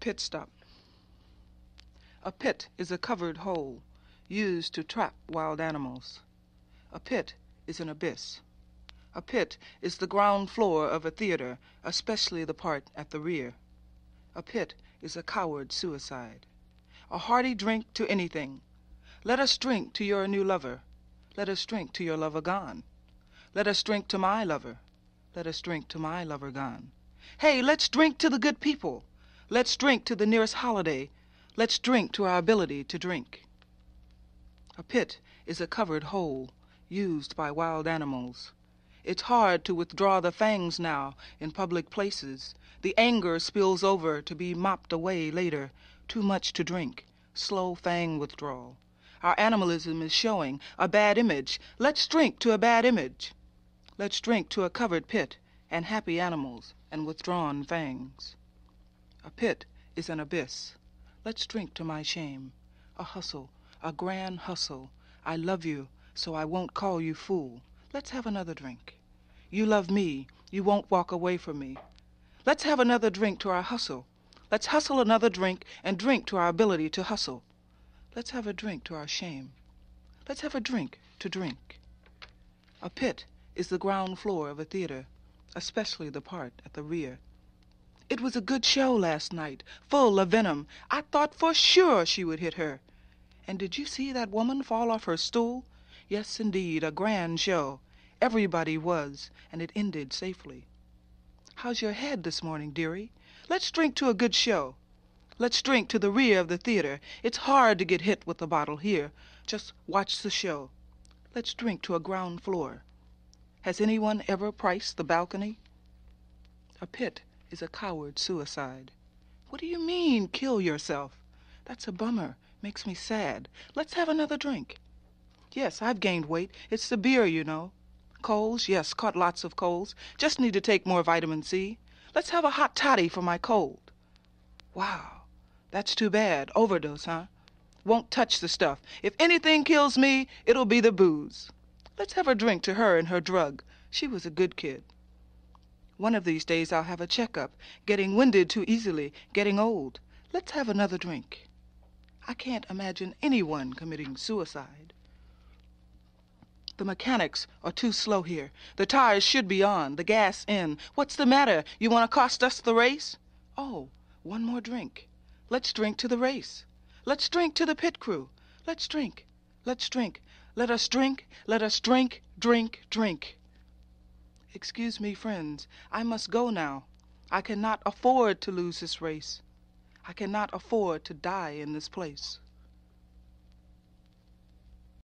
Pit stop. A pit is a covered hole used to trap wild animals. A pit is an abyss. A pit is the ground floor of a theater, especially the part at the rear. A pit is a coward suicide. A hearty drink to anything. Let us drink to your new lover. Let us drink to your lover gone. Let us drink to my lover. Let us drink to my lover gone. Hey, let's drink to the good people. Let's drink to the nearest holiday. Let's drink to our ability to drink. A pit is a covered hole used by wild animals. It's hard to withdraw the fangs now in public places. The anger spills over to be mopped away later. Too much to drink. Slow fang withdrawal. Our animalism is showing a bad image. Let's drink to a bad image. Let's drink to a covered pit and happy animals and withdrawn fangs. A pit is an abyss. Let's drink to my shame. A hustle, a grand hustle. I love you, so I won't call you fool. Let's have another drink. You love me, you won't walk away from me. Let's have another drink to our hustle. Let's hustle another drink and drink to our ability to hustle. Let's have a drink to our shame. Let's have a drink to drink. A pit is the ground floor of a theater, especially the part at the rear. It was a good show last night, full of venom. I thought for sure she would hit her. And did you see that woman fall off her stool? Yes, indeed, a grand show. Everybody was, and it ended safely. How's your head this morning, dearie? Let's drink to a good show. Let's drink to the rear of the theater. It's hard to get hit with a bottle here. Just watch the show. Let's drink to a ground floor. Has anyone ever priced the balcony? A pit is a coward suicide. What do you mean, kill yourself? That's a bummer. Makes me sad. Let's have another drink. Yes, I've gained weight. It's the beer, you know. Colds, yes, caught lots of colds. Just need to take more vitamin C. Let's have a hot toddy for my cold. Wow, that's too bad. Overdose, huh? Won't touch the stuff. If anything kills me, it'll be the booze. Let's have a drink to her and her drug. She was a good kid. One of these days I'll have a checkup. Getting winded too easily, getting old. Let's have another drink. I can't imagine anyone committing suicide. The mechanics are too slow here. The tires should be on, the gas in. What's the matter? You want to cost us the race? Oh, one more drink. Let's drink to the race. Let's drink to the pit crew. Let's drink. Let's drink. Let us drink. Let us drink, drink, drink. Excuse me, friends, I must go now. I cannot afford to lose this race. I cannot afford to die in this place.